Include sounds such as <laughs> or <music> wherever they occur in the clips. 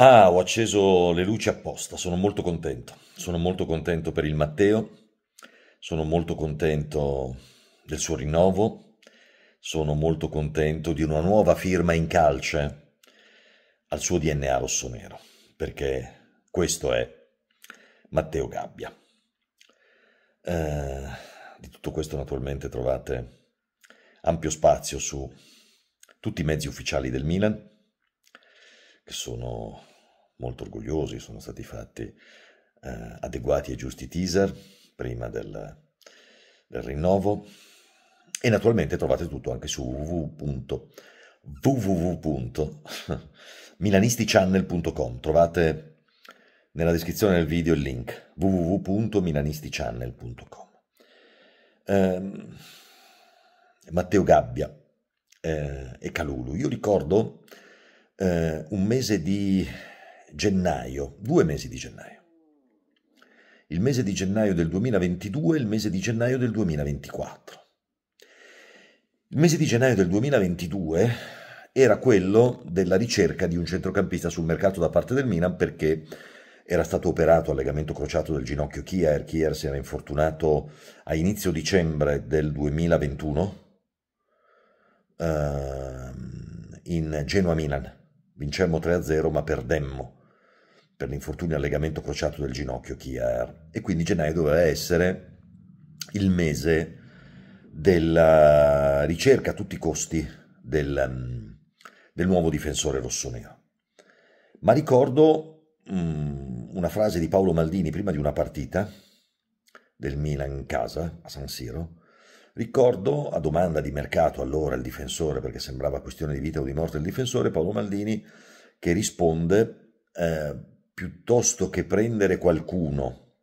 Ah, ho acceso le luci apposta, sono molto contento. Sono molto contento per il Matteo, sono molto contento del suo rinnovo, sono molto contento di una nuova firma in calce al suo DNA rosso-nero, perché questo è Matteo Gabbia. Eh, di tutto questo naturalmente trovate ampio spazio su tutti i mezzi ufficiali del Milan sono molto orgogliosi, sono stati fatti eh, adeguati e giusti teaser prima del, del rinnovo e naturalmente trovate tutto anche su www.milanistichannel.com trovate nella descrizione del video il link www.milanistichannel.com eh, Matteo Gabbia eh, e Calulu io ricordo eh, un mese di gennaio, due mesi di gennaio. Il mese di gennaio del 2022 e il mese di gennaio del 2024. Il mese di gennaio del 2022 era quello della ricerca di un centrocampista sul mercato da parte del Milan perché era stato operato al legamento crociato del ginocchio Kier. Kier si era infortunato a inizio dicembre del 2021 uh, ehm, in Genoa-Milan Vincemmo 3-0 ma perdemmo per l'infortunio al legamento crociato del ginocchio Kier e quindi gennaio doveva essere il mese della ricerca a tutti i costi del, mm, del nuovo difensore rossonero. Ma ricordo um, una frase di Paolo Maldini prima di una partita del Milan in casa a San Siro Ricordo, a domanda di mercato allora il difensore, perché sembrava questione di vita o di morte il difensore, Paolo Maldini, che risponde eh, piuttosto che prendere qualcuno,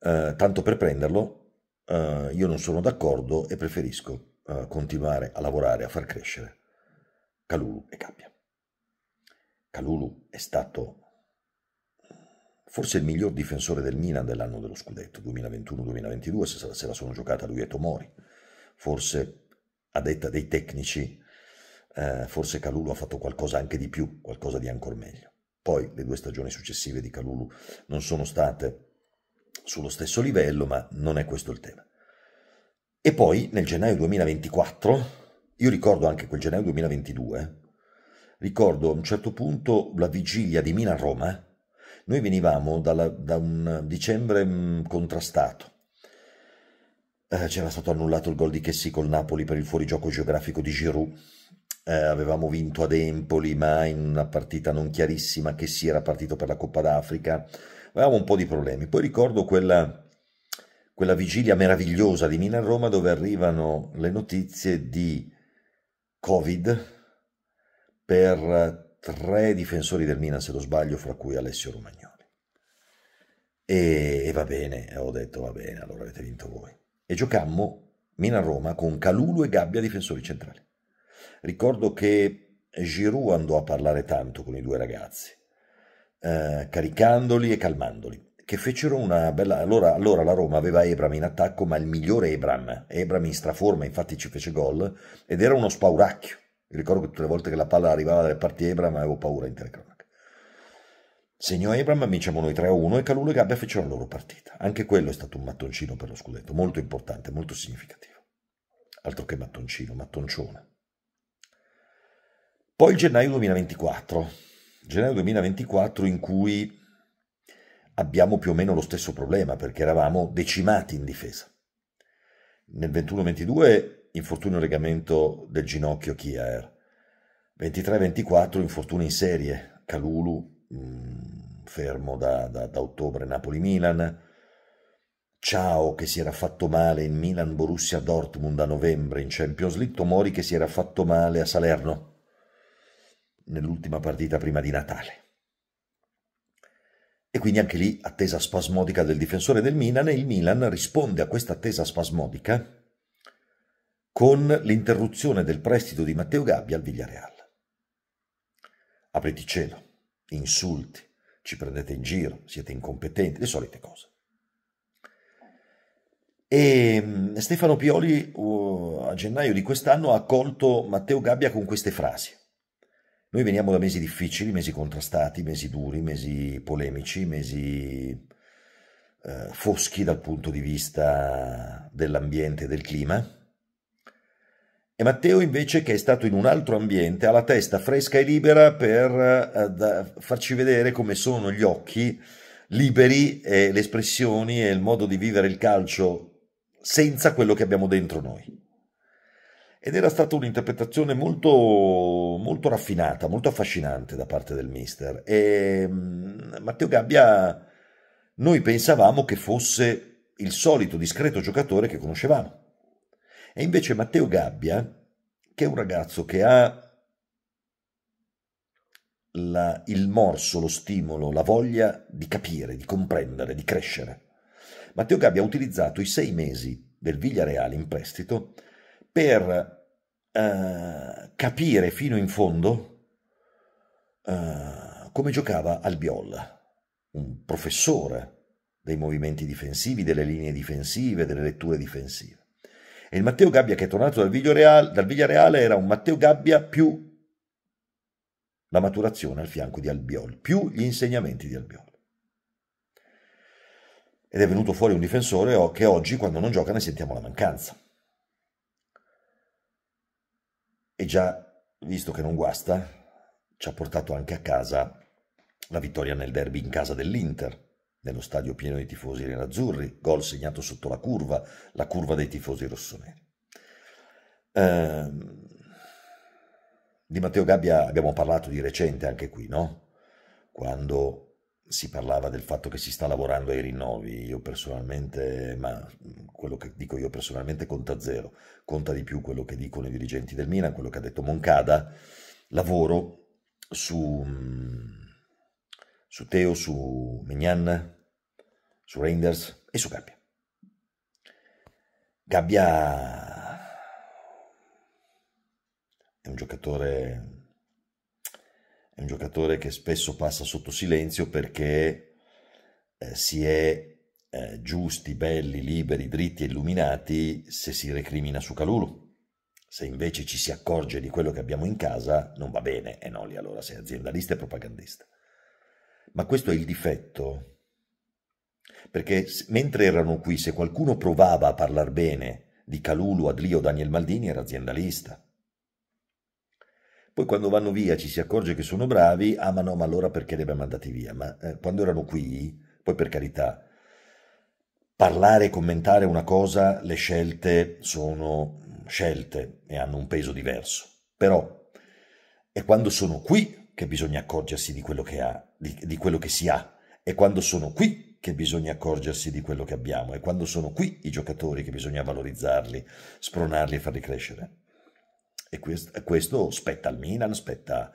eh, tanto per prenderlo, eh, io non sono d'accordo e preferisco eh, continuare a lavorare, a far crescere Calulu e Cappia. Calulu è stato forse il miglior difensore del Milan dell'anno dello scudetto, 2021-2022, se, se la sono giocata lui e Tomori. Forse, a detta dei tecnici, eh, forse Calulu ha fatto qualcosa anche di più, qualcosa di ancora meglio. Poi le due stagioni successive di Calulu non sono state sullo stesso livello, ma non è questo il tema. E poi nel gennaio 2024, io ricordo anche quel gennaio 2022, ricordo a un certo punto la vigilia di Milan-Roma, noi venivamo dalla, da un dicembre mm, contrastato. Eh, c'era stato annullato il gol di Chessy col Napoli per il fuorigioco geografico di Giroud. Eh, avevamo vinto ad Empoli, ma in una partita non chiarissima, che si era partito per la Coppa d'Africa. Avevamo un po' di problemi. Poi ricordo quella, quella vigilia meravigliosa di Milan-Roma dove arrivano le notizie di Covid per tre difensori del Milan se non sbaglio, fra cui Alessio Romagnoli. E, e va bene, eh, ho detto va bene, allora avete vinto voi. E giocammo Milan-Roma con Calulu e Gabbia difensori centrali. Ricordo che Giroud andò a parlare tanto con i due ragazzi, eh, caricandoli e calmandoli, che fecero una bella... Allora, allora, la Roma aveva Ebram in attacco, ma il migliore Ebram, Ebram in straforma, infatti ci fece gol, ed era uno spauracchio ricordo che tutte le volte che la palla arrivava dalle parti Ebram avevo paura in telecronaca. Segnò Ebram, vinciamo noi 3-1 e Calulu e Gabbia fecero la loro partita. Anche quello è stato un mattoncino per lo scudetto, molto importante, molto significativo. Altro che mattoncino, mattoncione. Poi il gennaio 2024, gennaio 2024 in cui abbiamo più o meno lo stesso problema perché eravamo decimati in difesa. Nel 21-22 infortunio legamento del ginocchio Kier. 23-24 infortuni in serie, Calulu mh, mm, fermo da, da, da ottobre Napoli-Milan, Ciao che si era fatto male in Milan-Borussia-Dortmund a novembre in Champions League, Tomori che si era fatto male a Salerno nell'ultima partita prima di Natale. E quindi anche lì attesa spasmodica del difensore del Milan e il Milan risponde a questa attesa spasmodica con l'interruzione del prestito di Matteo Gabbia al Villareal. Apriti cielo, insulti, ci prendete in giro, siete incompetenti, le solite cose. E mm, Stefano Pioli uh, a gennaio di quest'anno ha accolto Matteo Gabbia con queste frasi. Noi veniamo da mesi difficili, mesi contrastati, mesi duri, mesi polemici, mesi uh, foschi dal punto di vista dell'ambiente e del clima e Matteo invece che è stato in un altro ambiente ha la testa fresca e libera per eh, farci vedere come sono gli occhi liberi e le espressioni e il modo di vivere il calcio senza quello che abbiamo dentro noi. Ed era stata un'interpretazione molto, molto raffinata, molto affascinante da parte del mister. E mm, Matteo Gabbia, noi pensavamo che fosse il solito discreto giocatore che conoscevamo e invece Matteo Gabbia, che è un ragazzo che ha la, il morso, lo stimolo, la voglia di capire, di comprendere, di crescere. Matteo Gabbia ha utilizzato i sei mesi del Viglia Reale in prestito per eh, capire fino in fondo eh, come giocava Albiol, un professore dei movimenti difensivi, delle linee difensive, delle letture difensive. E il Matteo Gabbia che è tornato dal Villareale, dal Villareale era un Matteo Gabbia più la maturazione al fianco di Albiol, più gli insegnamenti di Albiol. Ed è venuto fuori un difensore che oggi, quando non gioca, ne sentiamo la mancanza. E già, visto che non guasta, ci ha portato anche a casa la vittoria nel derby in casa dell'Inter nello stadio pieno di tifosi nerazzurri, gol segnato sotto la curva, la curva dei tifosi rossoneri. Ehm, di Matteo Gabbia abbiamo parlato di recente anche qui, no? Quando si parlava del fatto che si sta lavorando ai rinnovi, io personalmente, ma quello che dico io personalmente conta zero, conta di più quello che dicono i dirigenti del Milan, quello che ha detto Moncada, lavoro su mm, su Teo, su Mignan, su Reinders e su Gabbia. Gabbia è un giocatore è un giocatore che spesso passa sotto silenzio perché eh, si è eh, giusti, belli, liberi, dritti e illuminati se si recrimina su Calulu. Se invece ci si accorge di quello che abbiamo in casa, non va bene, e eh no, lì allora sei aziendalista e propagandista. Ma questo è il difetto. Perché mentre erano qui, se qualcuno provava a parlare bene di Calulu, Adlio, Daniel Maldini, era aziendalista. Poi quando vanno via ci si accorge che sono bravi, ah ma no, ma allora perché li abbiamo mandati via? Ma eh, quando erano qui, poi per carità, parlare e commentare una cosa, le scelte sono scelte e hanno un peso diverso. Però è quando sono qui che bisogna accorgersi di quello che, ha, di, di quello che si ha. È quando sono qui che bisogna accorgersi di quello che abbiamo e quando sono qui i giocatori che bisogna valorizzarli, spronarli e farli crescere. E questo, questo spetta al Milan, spetta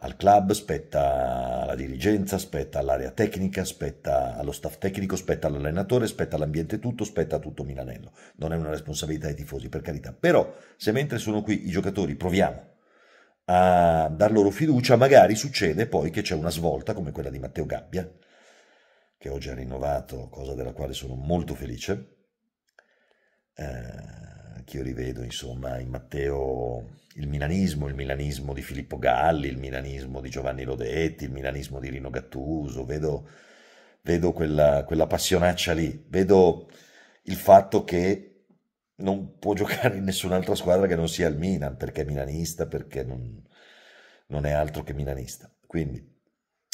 al club, spetta alla dirigenza, spetta all'area tecnica, spetta allo staff tecnico, spetta all'allenatore, spetta all'ambiente tutto, spetta a tutto Milanello. Non è una responsabilità dei tifosi, per carità. Però se mentre sono qui i giocatori proviamo a dar loro fiducia, magari succede poi che c'è una svolta come quella di Matteo Gabbia, che oggi ha rinnovato, cosa della quale sono molto felice, eh, che io rivedo insomma in Matteo il milanismo, il milanismo di Filippo Galli, il milanismo di Giovanni Lodetti, il milanismo di Rino Gattuso, vedo, vedo quella, quella passionaccia lì, vedo il fatto che non può <laughs> giocare in nessun'altra squadra che non sia il Milan, perché è milanista, perché non, non è altro che milanista. Quindi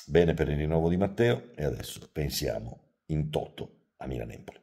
bene per il rinnovo di Matteo e adesso pensiamo in toto a Milan-Empoli.